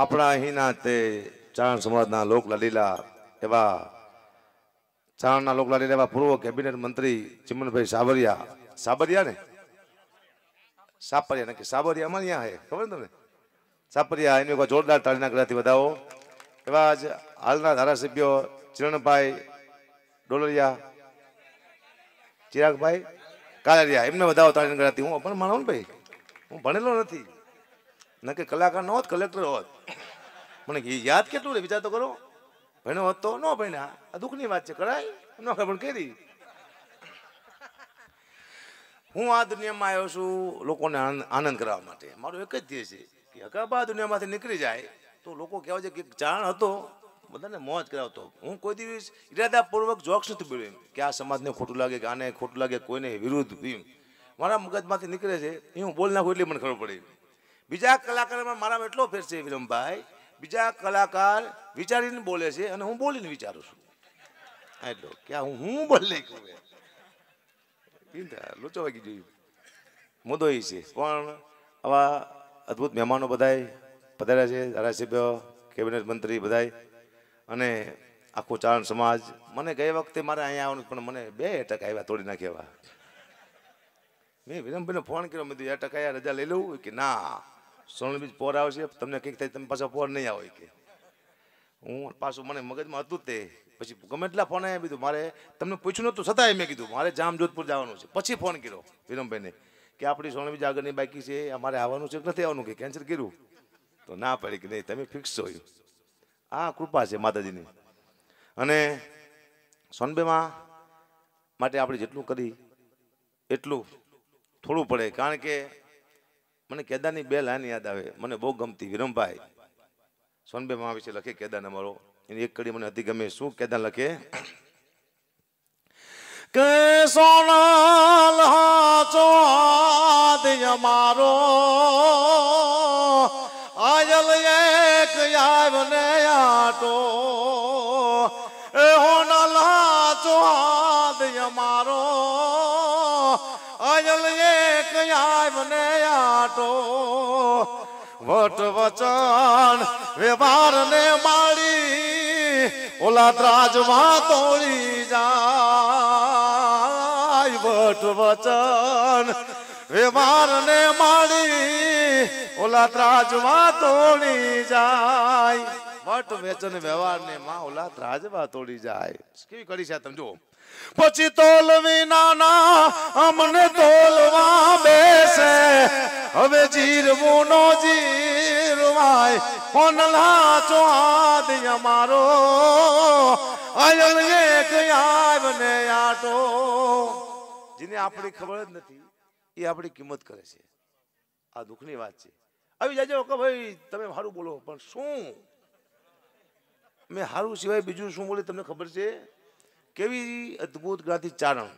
આપણા અહીંના તે ચારણ સમાજના લોકલાલીલા એવા ચારણના લોકલાલીલા એવા પૂર્વ કેબિનેટ મંત્રી ચિમનભાઈ સાબરિયા સાબરિયા ને સાપરિયા નક્કી સાબરિયા સાબરિયામાં ત્યાં છે ખબર ને તમને સાપરિયા એની જોરદાર તાળીના ગળાથી વધાવો એવા જ હાલના ધારાસભ્યો ચિરણભાઈ ડોલરિયા ચિરાગભાઈ કાલરિયા એમને વધાવો તાળીના ગળાથી હું પણ માણો ને ભાઈ હું ભણેલો નથી નકે કલાકાર ન હોત કલેક્ટર હોત પણ એ યાદ કેટલું રે વિચાર તો કરો ભણ્યો હોત તો ન ભણ્યા આ દુઃખની વાત છે કરાય ન ખબર કરી હું આ દુનિયામાં આવ્યો છું લોકોને આનંદ કરાવવા માટે મારો એક જ ધ્યેય છે કે હકાબા દુનિયામાંથી નીકળી જાય તો લોકો કહેવા છે કે જાણ હતો બધાને મોજ કરાવતો હું કોઈ દિવસ ઇરાદાપૂર્વક જોક્સ નથી બોલ્યો કે આ સમાજને ખોટું લાગે કે આને ખોટું લાગે કોઈને વિરુદ્ધ મારા મગજમાંથી નીકળે છે એ હું બોલ નાખું એટલે મને ખબર પડી બીજા કલાકારમાં મારામાં એટલો ફેર છે વિરમભાઈ બીજા કલાકાર વિચારીને બોલે છે અને હું બોલીને વિચારું છું એટલો કે હું હું બોલી કહું લોચો વાગી જોયું મુદ્દો એ છે પણ આવા અદ્ભુત મહેમાનો બધાય પધાર્યા છે ધારાસભ્ય કેબિનેટ મંત્રી બધાય અને આખો ચારણ સમાજ મને ગઈ વખતે મારે અહીંયા આવવાનું પણ મને બે ટકા આવ્યા તોડી નાખ્યા મેં વિરમભાઈને ફોન કર્યો મેં યાર ટકા યાર રજા લઈ લઉં કે ના સોનલ બીજ પોર આવશે તમને કંઈક થાય તમે પાછા પોર નહીં આવો કે હું પાછું મને મગજમાં હતું તે પછી ગમે એટલા ફોન આવ્યા કીધું મારે તમને પૂછ્યું નહોતું છતાંય મેં કીધું મારે જામ જોધપુર જવાનું છે પછી ફોન કર્યો વિનમભાઈને કે આપણી સોનલ આગળની બાકી છે અમારે આવવાનું છે નથી આવવાનું કે કેન્સલ કર્યું તો ના પડી કે નહીં તમે ફિક્સ છો આ કૃપા છે માતાજીની અને સોનબેમાં માટે આપણે જેટલું કરી એટલું થોડું પડે કારણ કે મને કેદારની બે લાઈન યાદ આવે મને બહુ ગમતી વિરમભાઈ સોનબે વિશે લખે કેદાર અમારો એની એક કડી મને અતિ ગમે શું કેદાર લખે કે સોના લહાચો અમારો આયલ એક યાવને આટો જાય મને આટો વટ વચન વ્યવહાર ને માળી ઓલા ત્રાજમાં તોડી જાય વટ વચન વ્યવહાર ને માળી ઓલા ત્રાજમાં તોડી જાય ફટ વેચન વ્યવહાર ને માં ઓલા રાજવા તોડી જાય કેવી કરી છે તમે જો પછી તોલવી નાના અમને તોલવા બેસે હવે જીરવું નો જીરવાય ઓનલા ચોદ અમારો અયન એક આવને આટો જેને આપણી ખબર જ નથી એ આપણી કિંમત કરે છે આ દુઃખની વાત છે આવી જાજો કે ભાઈ તમે મારું બોલો પણ શું મેં હારું સિવાય બીજું શું બોલે તમને ખબર છે કેવી અદભુત ગાથી ચારણ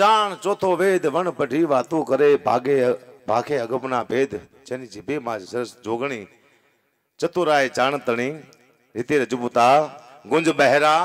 ચાણ ચોથો વેદ વનપઢી વાતો કરે ભાગે ભાખે અગમના ભેદ જેની જીભેમાં સરસ જોગણી ચતુરાય તણી રીતે રજપૂતા ગુંજ બહેરા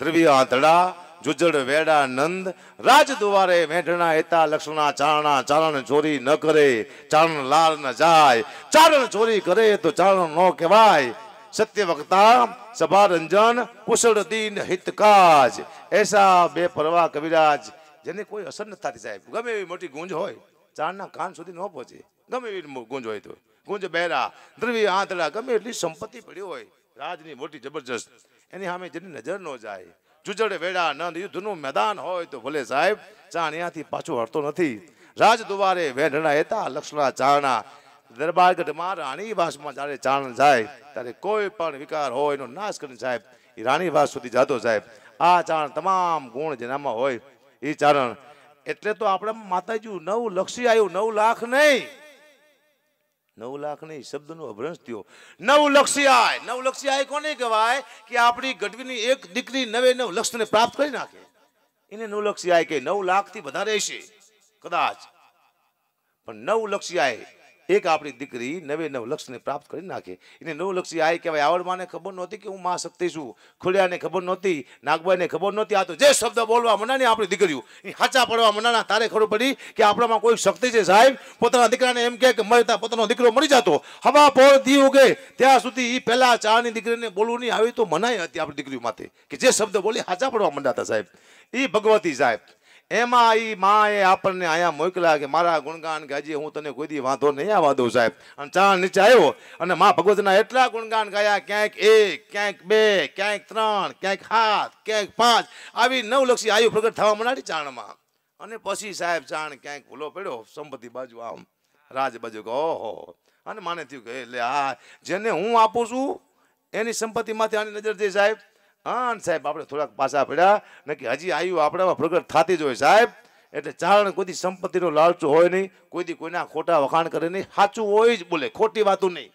દ્રવ્ય આંધળા જુજડ વેડા નંદ રાજ દુવારે મેઢણા એતા લક્ષ્મણા ચારણા ચારણ ચોરી ન કરે ચારણ લાલ ન જાય ચારણ ચોરી કરે તો ચારણ ન કહેવાય સત્ય વક્તા સભા રંજન કુશળ દિન હિતકાજ એસા બે પરવા કવિરાજ જેને કોઈ અસર નથી થતી સાહેબ ગમે એવી મોટી ગુંજ હોય ચારના કાન સુધી ન પહોંચે ગમે એવી ગુંજ હોય તો ગુંજ બહેરા દ્રવ્ય આંતળા ગમે એટલી સંપત્તિ પડી હોય રાજની મોટી જબરજસ્ત એની સામે જેની નજર ન જાય જુજડ વેડા ન યુદ્ધનું મેદાન હોય તો ભલે સાહેબ ચાણિયાથી પાછો હરતો નથી રાજ દુવારે વેઢણા હેતા લક્ષ્મણા ચારણા રાણી રાણીવાસમાં જ્યારે ચારણ જાય ત્યારે કોઈ પણ વિકાર હોય એનો નાશ કરીને સાહેબ એ રાણીવાસ સુધી જતો સાહેબ આ ચારણ તમામ ગુણ જેનામાં હોય એ ચારણ એટલે તો આપણે માતાજી નવ લક્ષી આવ્યું નવ લાખ નહીં નવ લાખ નહીં શબ્દનો અભ્રંશ થયો નવ લક્ષી આય નવ લક્ષી આય કોને કહેવાય કે આપણી ગઢવીની એક દીકરી નવે નવ લક્ષને પ્રાપ્ત કરી નાખે એને નવ લક્ષી આય કે નવ લાખથી વધારે છે કદાચ પણ નવ લક્ષી આય એક આપણી દીકરી નવે નવલક્ષને પ્રાપ્ત કરી નાખે એને નવલક્ષી આય કહેવાય આવડમાને ખબર નહોતી કે હું મા શક્તિ છું ખોડિયાને ખબર નહોતી નાગભાઈને ખબર નહોતી આ તો જે શબ્દ બોલવા મનાની આપણી દીકરીઓ એ સાચા પડવા મનાના તારે ખબર પડી કે આપણામાં કોઈ શક્તિ છે સાહેબ પોતાના દીકરાને એમ કે મરતા પોતાનો દીકરો મરી જતો હવા પોળ દી ઉગે ત્યાં સુધી એ પહેલાં ચાની દીકરીને બોલવું નહીં આવી તો મનાય હતી આપણી દીકરીઓ માટે કે જે શબ્દ બોલી સાચા પડવા મંડાતા સાહેબ એ ભગવતી સાહેબ એમાં એ માએ આપણને અહીંયા મોકલ્યા કે મારા ગુણગાન ગાજી હું તને કોઈ દી વાંધો નહીં આવવા દઉં સાહેબ અને ચાણ નીચે આવ્યો અને મા ભગવતના એટલા ગુણગાન ગાયા ક્યાંક એક ક્યાંક બે ક્યાંક ત્રણ ક્યાંક સાત ક્યાંક પાંચ આવી નવલક્ષી આયુ પ્રગટ થવા માંડી ચાણમાં અને પછી સાહેબ ચાણ ક્યાંક ભૂલો પડ્યો સંપત્તિ બાજુ આમ રાજ બાજુ કહો હો અને માને થયું કે એટલે આ જેને હું આપું છું એની સંપત્તિમાંથી આની નજર થઈ સાહેબ આન સાહેબ આપણે થોડાક પાછા પડ્યા નક્કી હજી આવ્યું આપણામાં પ્રગટ થતી જ હોય સાહેબ એટલે ચારણ કોઈ સંપત્તિનો લાલચો હોય નહીં કોઈ કોઈના ખોટા વખાણ કરે નહીં સાચું હોય જ બોલે ખોટી વાતું નહીં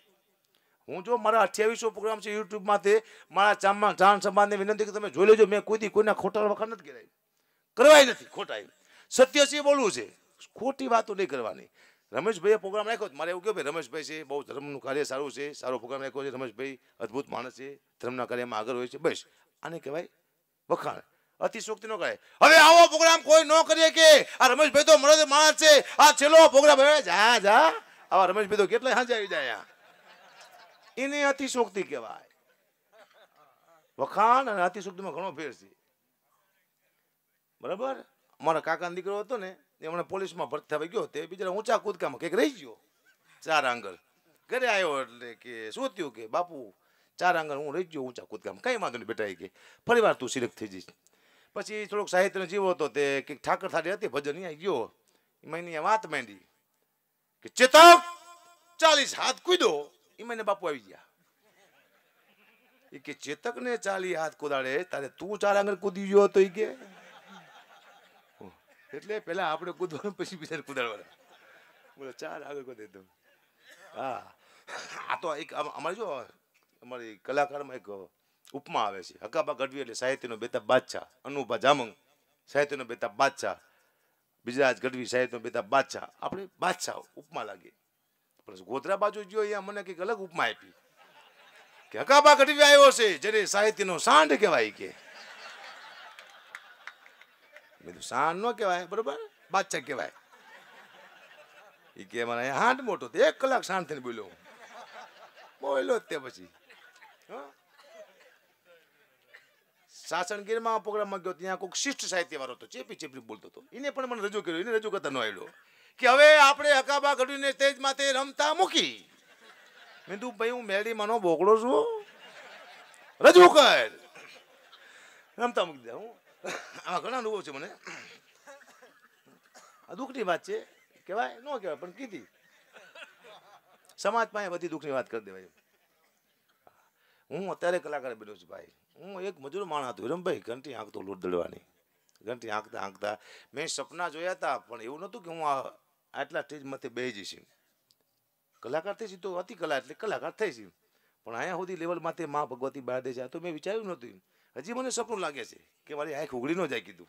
હું જો મારા અઠ્યાવીસો પ્રોગ્રામ છે યુટ્યુબમાંથી મારા ચામમાં ચાણ સમાજને વિનંતી કે તમે જોઈ લેજો મેં કોઈ કોઈના ખોટા વખાણ નથી કરાય કરવાય નથી ખોટાય સત્ય છે બોલવું છે ખોટી વાતો નહીં કરવાની રમેશભાઈએ પ્રોગ્રામ રાખ્યો મારે એવું કહ્યું ભાઈ રમેશભાઈ છે બહુ ધર્મનું કાર્ય સારું છે સારો પ્રોગ્રામ રાખ્યો છે રમેશભાઈ અદભુત માણસ છે ધર્મના કાર્યમાં આગળ હોય છે બસ આને કહેવાય વખાણ અતિશોક્તિ ન કહે હવે આવો પ્રોગ્રામ કોઈ ન કરીએ કે આ રમેશભાઈ તો મળે માણસ છે આ છેલ્લો પ્રોગ્રામ હવે જા જા આવા રમેશભાઈ તો કેટલા હાજર આવી જાય એને અતિશોક્તિ કહેવાય વખાણ અને અતિશોક્તિમાં ઘણો ફેર છે બરાબર મારા કાકાનો દીકરો હતો ને એમણે પોલીસમાં ભરત થવા ગયો તે બિચારા ઊંચા કૂદકામાં કંઈક રહી ગયો ચાર આંગળ ઘરે આવ્યો એટલે કે શું થયું કે બાપુ ચાર આંગણ હું રહી ગયો ઊંચા કૂદકામાં કંઈ વાંધો નહીં બેટા એ કે ફરી વાર તું સિલેક્ટ થઈ જઈશ પછી થોડોક સાહિત્યનો જીવો હતો તે કંઈક ઠાકર થાળી હતી ભજન અહીંયા ગયો એમાં એની વાત માંડી કે ચેતક ચાલીસ હાથ કૂદો એમાં એને બાપુ આવી ગયા એ કે ચેતકને ચાલી હાથ કુદાડે તારે તું ચાર આંગણ કૂદી ગયો હતો એ કે એટલે પેલા આપણે કૂદવાનું પછી બીજાને કૂદાડવાના બોલો ચાલ આગળ કૂદે તું હા આ તો એક અમારે જો અમારી કલાકારમાં એક ઉપમા આવે છે હકાબા ગઢવી એટલે સાહિત્યનો બેતાબ બાદશાહ અનુભા જામંગ સાહિત્યનો બેતાબ બાદશાહ બિજરાજ ગઢવી સાહિત્યનો બેતાબ બાદશાહ આપણે બાદશાહ ઉપમા લાગે પણ ગોધરા બાજુ ગયો અહીંયા મને કંઈક અલગ ઉપમા આપી કે હકાબા ગઢવી આવ્યો છે જેને સાહિત્યનો સાંઢ કહેવાય કે બીજું સાણ ન કહેવાય બરોબર બાદશાહ કહેવાય એ કે મને હાંડ મોટો તો એક કલાક શાંત થઈને બોલ્યો હું બોલ્યો જ તે પછી સાસણગીરમાં પ્રોગ્રામમાં ગયો ત્યાં કોઈક શિષ્ટ સાહિત્ય વાળો હતો ચેપી ચેપી બોલતો હતો એને પણ મને રજૂ કર્યો એને રજૂ કરતા ન આવ્યો કે હવે આપણે હકાબા ઘડીને તેજ માથે રમતા મૂકી મેં તું ભાઈ હું મેળી માનો બોકડો છું રજૂ કર રમતા મૂકી દે હું આમાં ઘણા અનુભવ છે મને આ દુઃખની વાત છે કહેવાય ન કહેવાય પણ કીધી સમાજ પાસે બધી દુઃખની વાત કરી દેવાય હું અત્યારે કલાકાર બન્યો છું ભાઈ હું એક મજૂર માણસ હતો રમભાઈ ઘંટી આંકતો લોટ દળવાની ઘંટી આંકતા આંકતા મેં સપના જોયા હતા પણ એવું નહોતું કે હું આટલા સ્ટેજ માથે બે જઈશ કલાકાર થઈ તો અતિ કલા એટલે કલાકાર થઈ છે પણ અહીંયા સુધી લેવલમાંથી મા ભગવતી બહાર દે છે તો મેં વિચાર્યું નહોતું હજી મને સપનું લાગે છે કે મારી આંખ ઉગડી ન જાય કીધું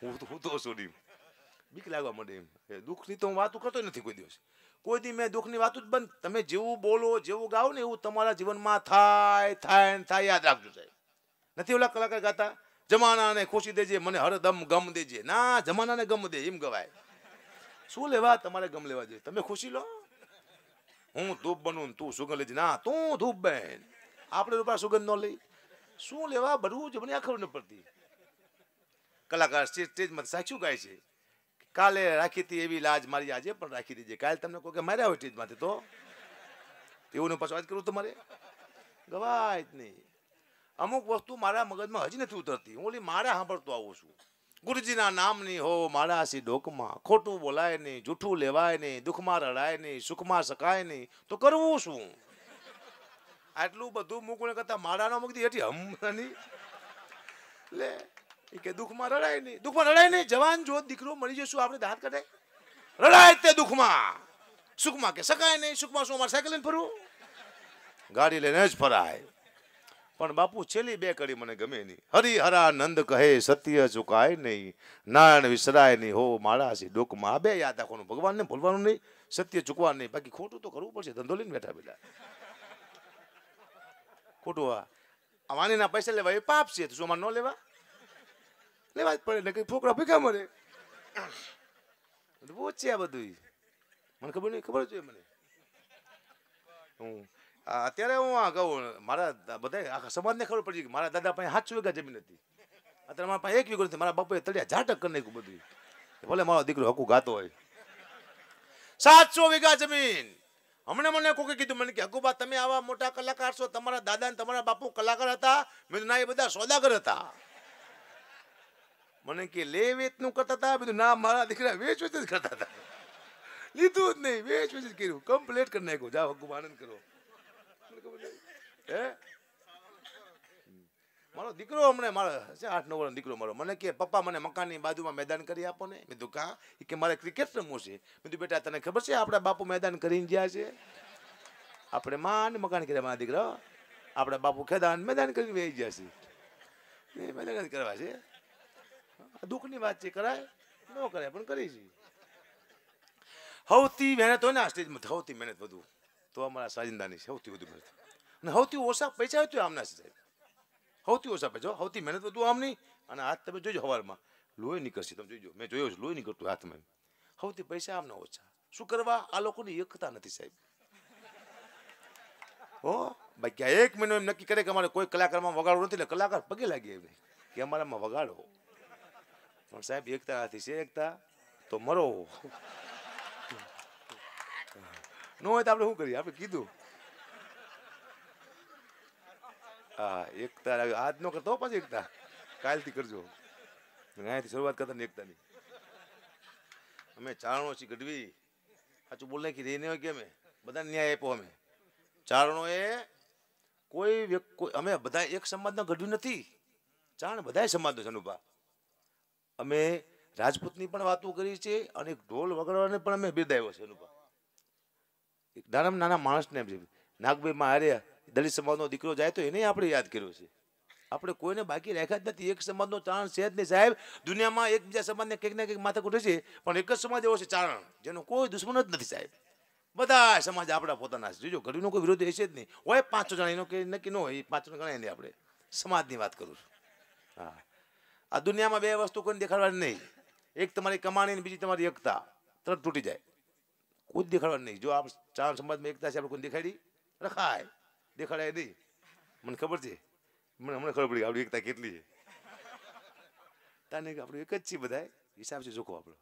હું તો હું તો સોડી બીક લાગવા માંડે એમ દુઃખની તો હું વાતું કરતો નથી કોઈ દિવસ કોઈ દી મેં દુઃખની વાતો જ બંધ તમે જેવું બોલો જેવું ગાઓ ને એવું તમારા જીવનમાં થાય થાય ને થાય યાદ રાખજો સાહેબ નથી ઓલા કલાકાર ગાતા જમાનાને ખુશી દેજે મને હરદમ ગમ દેજે ના જમાનાને ગમ દે એમ ગવાય શું લેવા તમારે ગમ લેવા જોઈએ તમે ખુશી લો હું ધૂપ બનું તું સુગંધ લેજે ના તું ધૂપ બેન આપણે રૂપા સુગંધ ન લઈ શું લેવા ભરવું મને ખબર ન પડતી કલાકાર સ્ટેજમાં સાચું ગાય છે કાલે રાખી હતી એવી લાજ મારી આજે પણ રાખી દીધી કાલે તમને કોઈ માર્યા હોય સ્ટેજમાંથી તો એવું ને પાછું કરું તમારે ગવાય જ નહીં અમુક વસ્તુ મારા મગજમાં હજી નથી ઉતરતી હું ઓલી મારા સાંભળતો આવું છું ગુરુજીના નામની હો મારા સી ડોકમાં ખોટું બોલાય નહીં જૂઠું લેવાય નહીં દુઃખમાં રડાય નહીં સુખમાં શકાય નહીં તો કરવું શું આટલું બધું મૂકું કરતા માળાનો મૂકી હેઠી હમણાંની લે કે દુઃખમાં રડાય નહીં દુઃખમાં રડાય નહીં જવાન જો દીકરો મળી જશું આપણે દાંત કરે રડાય તે દુઃખમાં સુખમાં કે શકાય નહીં સુખમાં શું અમારે સાયકલ લઈને ફરવું ગાડી લઈને જ ફરાય પણ બાપુ છેલ્લી બે કડી મને ગમે નહીં હરા નંદ કહે સત્ય ચુકાય નહીં નારાયણ વિસરાય નહીં હો માળા છે ડોકમાં બે યાદ રાખવાનું ભગવાનને ભૂલવાનું નહીં સત્ય ચૂકવાનું નહીં બાકી ખોટું તો કરવું પડશે ધંધો લઈને બેઠા બેઠા ખોટું વાણીના પૈસા લેવા એ પાપ છે શું અમારે ન લેવા લેવા જ પડે ને કઈ ફોકરા ભેગા મળે બહુ છે આ બધું મને ખબર નહીં ખબર જોઈએ મને હું અત્યારે હું આ કહું મારા બધા આખા સમાજને ખબર પડી કે મારા દાદા પાસે સાતસો વીઘા જમીન હતી અત્યારે મારા પાસે એક વીઘો નથી મારા બાપાએ તળિયા ઝાટક કરી નાખ્યું બધું ભલે મારો દીકરો હકું ગાતો હોય સાતસો વીઘા જમીન હમણાં મને કોકે કીધું મને કે હકુબા તમે આવા મોટા કલાકાર છો તમારા દાદા ને તમારા બાપુ કલાકાર હતા મેં ના એ બધા સોદાગર હતા મને કે લે વેચનું કરતા હતા બધું ના મારા દીકરા વેચ વેચ કરતા હતા લીધું જ નહીં વેચ વેચ કર્યું કમ્પ્લેટ કરી નાખ્યું જાઓ હકુબ આનંદ કરો હે મારો દીકરો હમણાં મારો છે આઠ નવ દીકરો મારો મને કે પપ્પા મને મકાનની બાજુમાં મેદાન કરી આપો ને મેં કીધું કા કે મારે ક્રિકેટ રમવું છે મેં બેટા તને ખબર છે આપણા બાપુ મેદાન કરીને ગયા છે આપણે માન મકાન કર્યા મારા દીકરો આપણા બાપુ ખેદાન મેદાન કરીને વહી ગયા છે મેદાન કરવા છે દુઃખની વાત છે કરાય ન કરાય પણ કરી છે સૌથી મહેનત હોય ને આ સ્ટેજમાં સૌથી મહેનત વધુ તો અમારા સાજિંદાની સૌથી વધુ મહેનત અને સૌથી ઓછા પૈસા હોય તો આમના સાહેબ સૌથી ઓછા પૈસા સૌથી મહેનત આમ નહીં અને હાથ તમે જોઈજો હવારમાં લોહી નીકળશે તમે જોજો મેં જોયો છે લોહી નીકળતું હાથમાં સૌથી પૈસા આમના ઓછા શું કરવા આ લોકોની એકતા નથી સાહેબ હો બાકી આ એક મહિનો એમ નક્કી કરે કે અમારે કોઈ કલાકારમાં વગાડવું નથી ને કલાકાર પગે લાગે એમને કે અમારામાં વગાડો પણ સાહેબ એકતા નથી છે એકતા તો મરો ન હોય તો આપણે શું કરીએ આપણે કીધું હા એકતા આજ ન કરતો પછી એકતા કાલથી કરજો અહીંયાથી શરૂઆત કરતા ને એકતાની અમે ચારણો છીએ ગઢવી સાચું બોલ નાખી રહીને હોય કે અમે બધાને ન્યાય આપ્યો અમે ચારણો એ કોઈ કોઈ અમે બધા એક સમાજનો ગઢવી નથી ચારણ બધાય સમાજનો છે અનુભા અમે રાજપૂતની પણ વાતો કરી છે અને ઢોલ વગાડવાને પણ અમે બિરદાવ્યો છે અનુભા એક નાના નાના માણસને નાગભાઈમાં હાર્યા દલિત સમાજનો દીકરો જાય તો એને આપણે યાદ કર્યો છે આપણે કોઈને બાકી રાખ્યા જ નથી એક સમાજનો ચારણ છે જ નહીં સાહેબ દુનિયામાં એકબીજા સમાજને કંઈક ને કંઈક માથે માથાકૂટ છે પણ એક જ સમાજ એવો છે ચારણ જેનો કોઈ દુશ્મન જ નથી સાહેબ બધા સમાજ આપણા પોતાના છે જોજો ઘડીનો કોઈ વિરોધ હશે જ નહીં હોય પાંચ જણા એનો કે નક્કી ન હોય પાંચ ગણાય નહીં આપણે સમાજની વાત કરું છું હા આ દુનિયામાં બે વસ્તુ કોઈને દેખાડવાની નહીં એક તમારી કમાણી બીજી તમારી એકતા તરત તૂટી જાય કોઈ દેખાડવાની નહીં જો આપણે ચાર સમાજમાં એકતા છે આપણે કોઈ દેખાડી રખાય દેખાડાય નહીં મને ખબર છે મને હમણાં ખબર પડી આપણી એકતા કેટલી છે તાને આપણું એક જ છે બધા હિસાબ છે જોખો આપણો